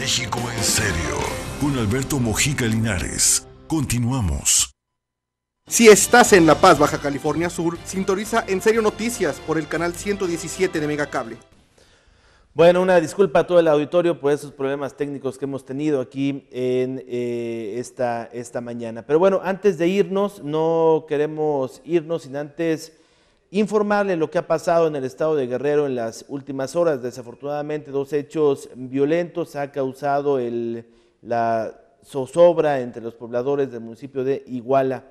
México en serio, con Alberto Mojica Linares. Continuamos. Si estás en La Paz, Baja California Sur, sintoniza En Serio Noticias por el canal 117 de Megacable. Bueno, una disculpa a todo el auditorio por esos problemas técnicos que hemos tenido aquí en eh, esta, esta mañana. Pero bueno, antes de irnos, no queremos irnos sin antes informarle lo que ha pasado en el estado de Guerrero en las últimas horas. Desafortunadamente, dos hechos violentos ha causado el, la zozobra entre los pobladores del municipio de Iguala,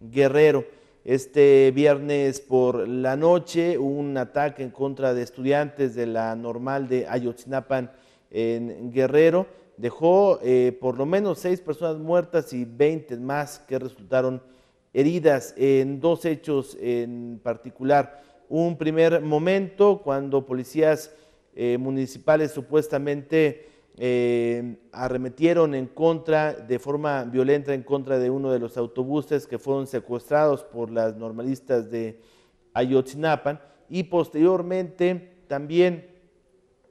Guerrero. Este viernes por la noche un ataque en contra de estudiantes de la normal de Ayotzinapan en Guerrero. Dejó eh, por lo menos seis personas muertas y 20 más que resultaron heridas en dos hechos en particular. Un primer momento cuando policías eh, municipales supuestamente eh, arremetieron en contra, de forma violenta, en contra de uno de los autobuses que fueron secuestrados por las normalistas de Ayotzinapa y posteriormente también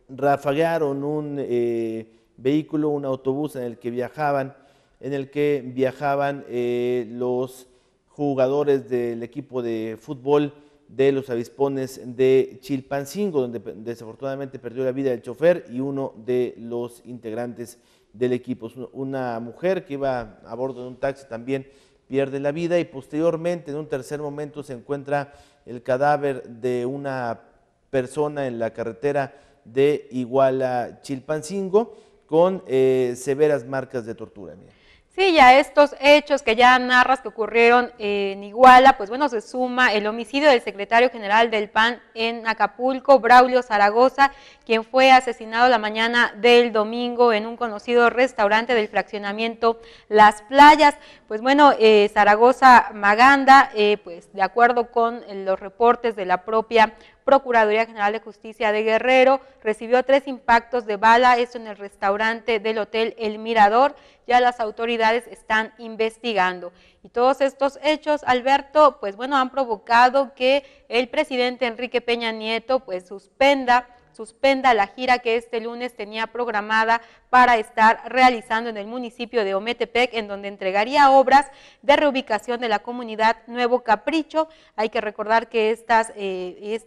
rafagaron un eh, vehículo, un autobús en el que viajaban, en el que viajaban los jugadores del equipo de fútbol de los avispones de Chilpancingo, donde desafortunadamente perdió la vida el chofer y uno de los integrantes del equipo. Una mujer que iba a bordo de un taxi también pierde la vida y posteriormente en un tercer momento se encuentra el cadáver de una persona en la carretera de Iguala Chilpancingo con eh, severas marcas de tortura. Sí, ya estos hechos que ya narras que ocurrieron en Iguala, pues bueno, se suma el homicidio del secretario general del PAN en Acapulco, Braulio Zaragoza, quien fue asesinado la mañana del domingo en un conocido restaurante del fraccionamiento Las Playas. Pues bueno, eh, Zaragoza Maganda, eh, pues de acuerdo con los reportes de la propia Procuraduría General de Justicia de Guerrero, recibió tres impactos de bala, esto en el restaurante del Hotel El Mirador, ya las autoridades están investigando. Y todos estos hechos, Alberto, pues bueno, han provocado que el presidente Enrique Peña Nieto pues suspenda suspenda la gira que este lunes tenía programada para estar realizando en el municipio de Ometepec, en donde entregaría obras de reubicación de la comunidad Nuevo Capricho. Hay que recordar que esta eh,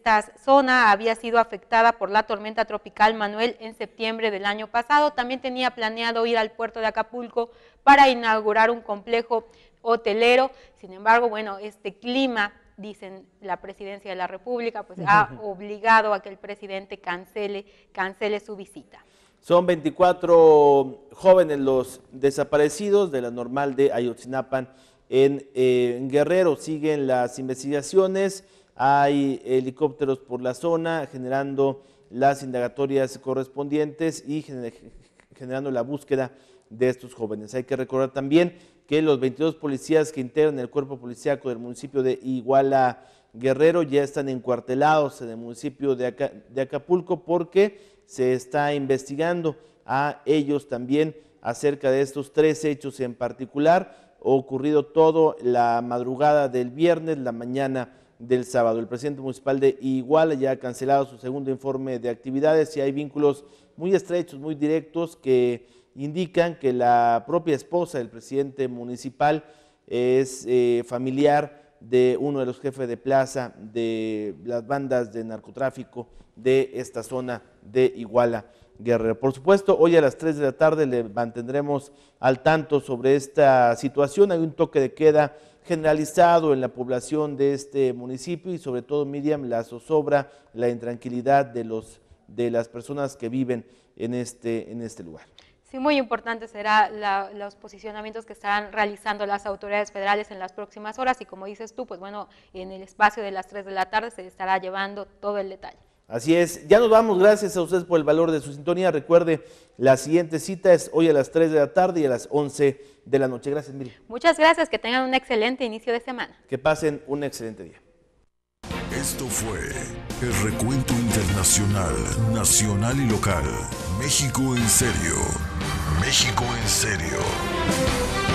zona había sido afectada por la tormenta tropical Manuel en septiembre del año pasado. También tenía planeado ir al puerto de Acapulco para inaugurar un complejo hotelero. Sin embargo, bueno, este clima dicen la presidencia de la República, pues ha obligado a que el presidente cancele, cancele su visita. Son 24 jóvenes los desaparecidos de la normal de Ayotzinapan eh, en Guerrero. Siguen las investigaciones, hay helicópteros por la zona generando las indagatorias correspondientes y generando la búsqueda de estos jóvenes. Hay que recordar también que los 22 policías que integran el cuerpo policíaco del municipio de Iguala Guerrero ya están encuartelados en el municipio de, de Acapulco porque se está investigando a ellos también acerca de estos tres hechos en particular, ocurrido todo la madrugada del viernes, la mañana del sábado. El presidente municipal de Iguala ya ha cancelado su segundo informe de actividades y hay vínculos muy estrechos, muy directos que indican que la propia esposa del presidente municipal es eh, familiar de uno de los jefes de plaza de las bandas de narcotráfico de esta zona de Iguala Guerrero. Por supuesto, hoy a las 3 de la tarde le mantendremos al tanto sobre esta situación. Hay un toque de queda generalizado en la población de este municipio y sobre todo, Miriam, la zozobra, la intranquilidad de, los, de las personas que viven en este, en este lugar. Sí, muy importante será los posicionamientos que estarán realizando las autoridades federales en las próximas horas y como dices tú, pues bueno, en el espacio de las 3 de la tarde se estará llevando todo el detalle. Así es, ya nos vamos, gracias a ustedes por el valor de su sintonía. Recuerde, la siguiente cita es hoy a las 3 de la tarde y a las 11 de la noche. Gracias, Miriam. Muchas gracias, que tengan un excelente inicio de semana. Que pasen un excelente día. Esto fue el recuento internacional, nacional y local. México en serio México en serio.